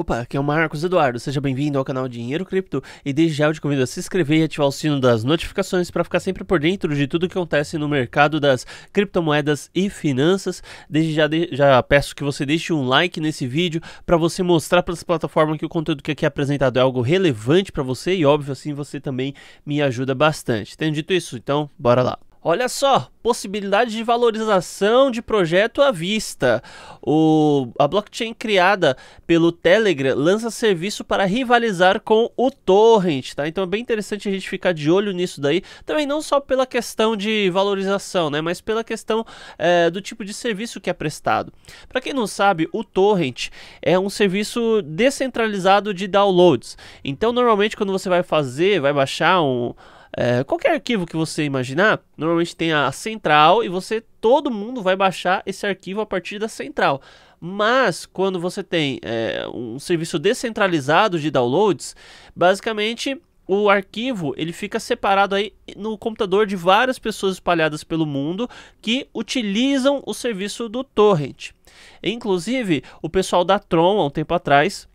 Opa, aqui é o Marcos Eduardo, seja bem-vindo ao canal Dinheiro Cripto e desde já eu te convido a se inscrever e ativar o sino das notificações para ficar sempre por dentro de tudo que acontece no mercado das criptomoedas e finanças. Desde já, de, já peço que você deixe um like nesse vídeo para você mostrar para essa plataforma que o conteúdo que aqui é apresentado é algo relevante para você e óbvio assim você também me ajuda bastante. Tendo dito isso, então bora lá. Olha só, possibilidade de valorização de projeto à vista. O, a blockchain criada pelo Telegram lança serviço para rivalizar com o torrent, tá? Então é bem interessante a gente ficar de olho nisso daí. Também não só pela questão de valorização, né? Mas pela questão é, do tipo de serviço que é prestado. Para quem não sabe, o torrent é um serviço descentralizado de downloads. Então normalmente quando você vai fazer, vai baixar um é, qualquer arquivo que você imaginar, normalmente tem a central e você todo mundo vai baixar esse arquivo a partir da central. Mas quando você tem é, um serviço descentralizado de downloads, basicamente o arquivo ele fica separado aí no computador de várias pessoas espalhadas pelo mundo que utilizam o serviço do torrent. Inclusive, o pessoal da Tron há um tempo atrás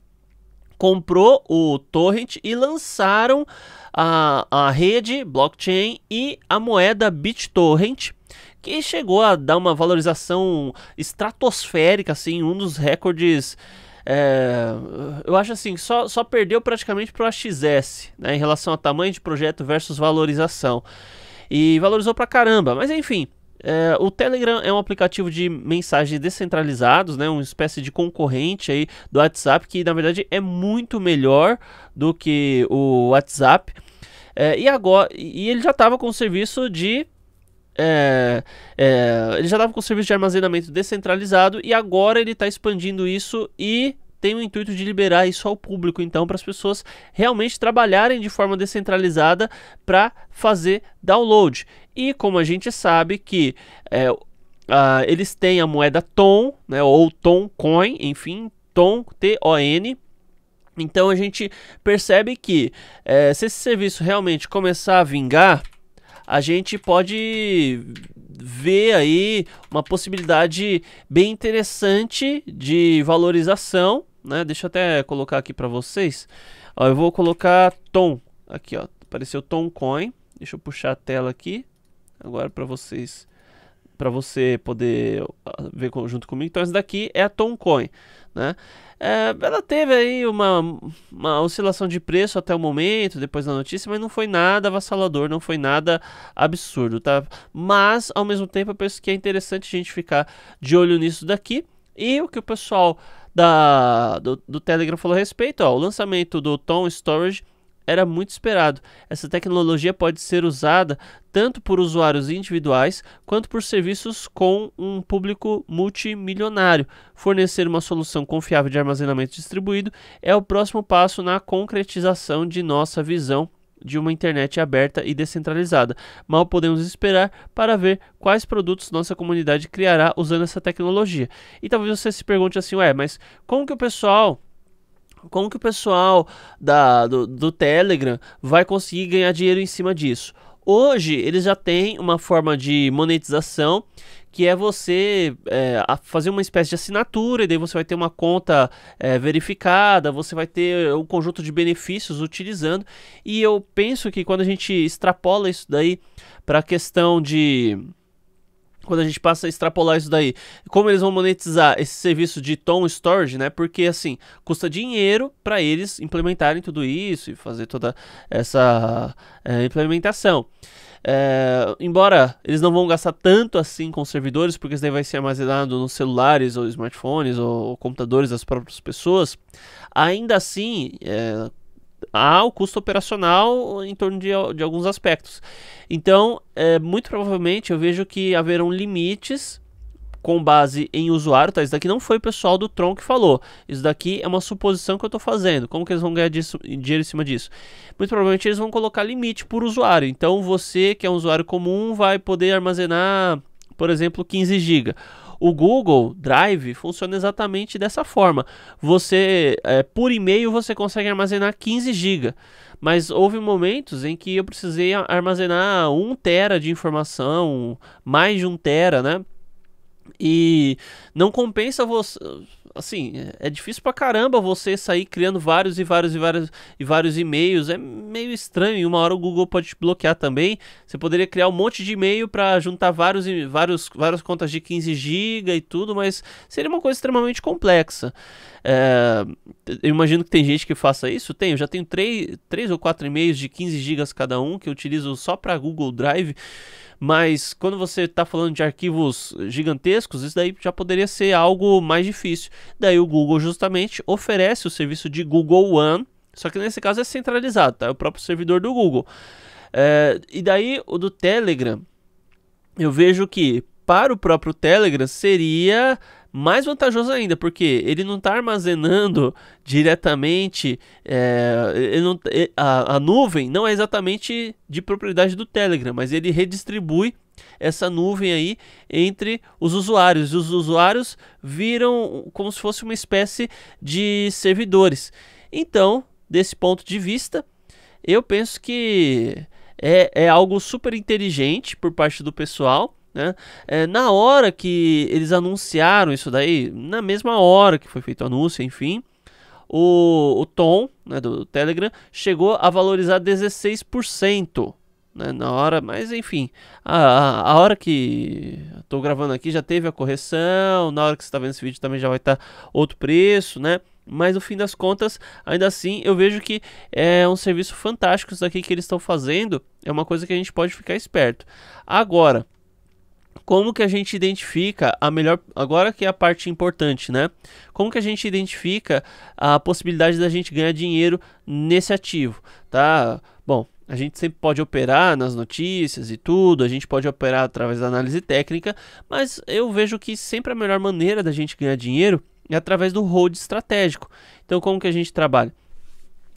comprou o torrent e lançaram a, a rede blockchain e a moeda BitTorrent que chegou a dar uma valorização estratosférica, assim, um dos recordes. É, eu acho assim, só, só perdeu praticamente para o AXS, né, em relação a tamanho de projeto versus valorização. E valorizou pra caramba, mas enfim, é, o Telegram é um aplicativo de mensagens descentralizados, né, uma espécie de concorrente aí do WhatsApp, que na verdade é muito melhor do que o WhatsApp. É, e agora e ele já estava com o serviço de é, é, ele já estava com o serviço de armazenamento descentralizado e agora ele está expandindo isso e tem o intuito de liberar isso ao público, então, para as pessoas realmente trabalharem de forma descentralizada para fazer download. E como a gente sabe que é, uh, eles têm a moeda Tom, né, ou Tom Coin, enfim, Tom, T-O-N, então a gente percebe que é, se esse serviço realmente começar a vingar, a gente pode vê aí uma possibilidade bem interessante de valorização, né? Deixa eu até colocar aqui para vocês. Ó, eu vou colocar Tom aqui, ó. Apareceu Tom Coin. Deixa eu puxar a tela aqui agora para vocês para você poder ah, ver junto comigo. Então, essa daqui é a Toncoin, né? É, ela teve aí uma, uma oscilação de preço até o momento, depois da notícia, mas não foi nada avassalador, não foi nada absurdo, tá? Mas, ao mesmo tempo, eu penso que é interessante a gente ficar de olho nisso daqui. E o que o pessoal da, do, do Telegram falou a respeito, ó, o lançamento do Tom Storage era muito esperado. Essa tecnologia pode ser usada tanto por usuários individuais quanto por serviços com um público multimilionário. Fornecer uma solução confiável de armazenamento distribuído é o próximo passo na concretização de nossa visão de uma internet aberta e descentralizada. Mal podemos esperar para ver quais produtos nossa comunidade criará usando essa tecnologia. E talvez você se pergunte assim, ué, mas como que o pessoal como que o pessoal da, do, do Telegram vai conseguir ganhar dinheiro em cima disso? Hoje eles já têm uma forma de monetização que é você é, fazer uma espécie de assinatura e daí você vai ter uma conta é, verificada, você vai ter um conjunto de benefícios utilizando. E eu penso que quando a gente extrapola isso daí para a questão de quando a gente passa a extrapolar isso daí, como eles vão monetizar esse serviço de tom storage, né? Porque assim, custa dinheiro para eles implementarem tudo isso e fazer toda essa é, implementação. É, embora eles não vão gastar tanto assim com servidores, porque isso daí vai ser armazenado nos celulares ou smartphones ou, ou computadores das próprias pessoas, ainda assim, é, há o custo operacional em torno de, de alguns aspectos. Então, é, muito provavelmente eu vejo que haverão limites com base em usuário, tá? Isso daqui não foi o pessoal do Tron que falou. Isso daqui é uma suposição que eu estou fazendo. Como que eles vão ganhar disso, dinheiro em cima disso? Muito provavelmente eles vão colocar limite por usuário. Então você que é um usuário comum vai poder armazenar, por exemplo, 15 GB. O Google Drive funciona exatamente dessa forma. Você, é, por e-mail, você consegue armazenar 15 GB. Mas houve momentos em que eu precisei armazenar 1 tera de informação, mais de 1 tera, né? E não compensa você assim, é, é difícil pra caramba você sair criando vários e vários e vários e vários e-mails. É meio estranho. E uma hora o Google pode te bloquear também. Você poderia criar um monte de e-mail para juntar vários, vários, várias contas de 15 GB e tudo, mas seria uma coisa extremamente complexa. É, eu imagino que tem gente que faça isso. Tem, eu já tenho três, três ou quatro e-mails de 15 GB cada um que eu utilizo só para Google Drive. Mas quando você está falando de arquivos gigantescos, isso daí já poderia ser algo mais difícil. Daí o Google justamente oferece o serviço de Google One, só que nesse caso é centralizado, tá? É o próprio servidor do Google. É, e daí o do Telegram, eu vejo que para o próprio Telegram seria mais vantajoso ainda, porque ele não está armazenando diretamente, é, não, a, a nuvem não é exatamente de propriedade do Telegram, mas ele redistribui essa nuvem aí entre os usuários. Os usuários viram como se fosse uma espécie de servidores. Então, desse ponto de vista, eu penso que é, é algo super inteligente por parte do pessoal né? É, na hora que eles anunciaram isso daí, na mesma hora que foi feito o anúncio, enfim, o, o Tom né, do Telegram chegou a valorizar 16%. Né, na hora, mas enfim, a, a hora que estou gravando aqui já teve a correção, na hora que você está vendo esse vídeo também já vai estar tá outro preço, né? Mas no fim das contas, ainda assim, eu vejo que é um serviço fantástico isso daqui que eles estão fazendo. É uma coisa que a gente pode ficar esperto. Agora, como que a gente identifica a melhor. Agora que é a parte importante, né? Como que a gente identifica a possibilidade da gente ganhar dinheiro nesse ativo, tá? Bom, a gente sempre pode operar nas notícias e tudo, a gente pode operar através da análise técnica, mas eu vejo que sempre a melhor maneira da gente ganhar dinheiro é através do hold estratégico. Então, como que a gente trabalha?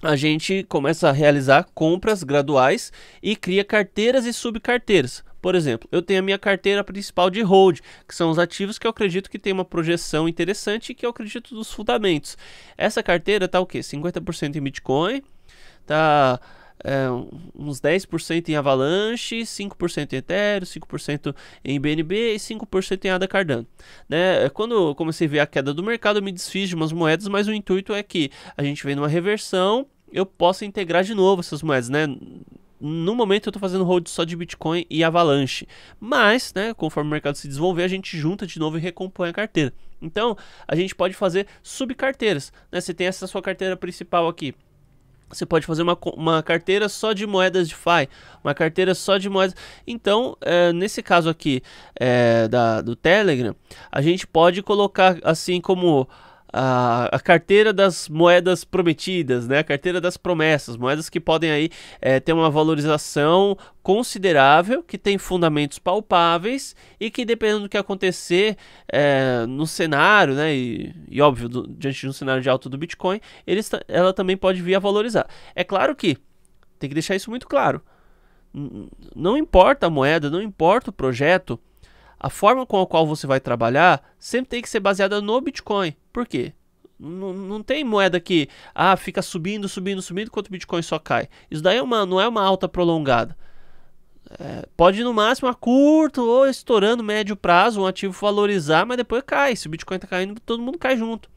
a gente começa a realizar compras graduais e cria carteiras e subcarteiras. Por exemplo, eu tenho a minha carteira principal de hold, que são os ativos que eu acredito que tem uma projeção interessante e que eu acredito dos fundamentos. Essa carteira tá o quê? 50% em Bitcoin, tá é, uns 10% em Avalanche, 5% em Ethereum, 5% em BNB e 5% em ADA Cardano. Né? Quando comecei a ver a queda do mercado, eu me desfiz de umas moedas, mas o intuito é que a gente vem numa reversão, eu possa integrar de novo essas moedas, né? no momento eu estou fazendo hold só de Bitcoin e Avalanche. Mas, né, conforme o mercado se desenvolver, a gente junta de novo e recompõe a carteira. Então, a gente pode fazer subcarteiras. Né? Você tem essa sua carteira principal aqui. Você pode fazer uma, uma carteira só de moedas de FI, uma carteira só de moedas. Então, é, nesse caso aqui é, da, do Telegram, a gente pode colocar assim como a, a, carteira das moedas prometidas, né? A carteira das promessas, moedas que podem aí é, ter uma valorização considerável, que tem fundamentos palpáveis e que dependendo do que acontecer é, no cenário, né, e, e óbvio do, diante de um cenário de alta do Bitcoin, ele, ela também pode vir a valorizar. É claro que tem que deixar isso muito claro. Não importa a moeda, não importa o projeto, a forma com a qual você vai trabalhar sempre tem que ser baseada no Bitcoin. Por quê? Não, não tem moeda que ah, fica subindo, subindo, subindo, enquanto o Bitcoin só cai. Isso daí é uma, não é uma alta prolongada. É, pode ir no máximo a curto ou estourando médio prazo um ativo valorizar, mas depois cai. Se o Bitcoin está caindo, todo mundo cai junto.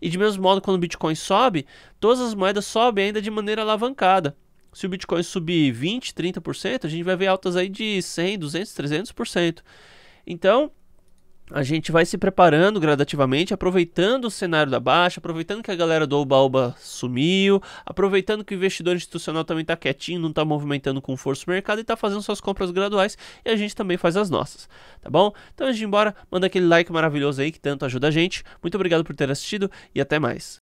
E de mesmo modo, quando o Bitcoin sobe, todas as moedas sobem ainda de maneira alavancada. Se o Bitcoin subir 20, 30%, a gente vai ver altas aí de 100, 200, 300%. Então, a gente vai se preparando gradativamente, aproveitando o cenário da baixa, aproveitando que a galera do Oba-Oba sumiu, aproveitando que o investidor institucional também está quietinho, não está movimentando com força o mercado e está fazendo suas compras graduais e a gente também faz as nossas, tá bom? Então, antes de ir embora, manda aquele like maravilhoso aí que tanto ajuda a gente. Muito obrigado por ter assistido e até mais.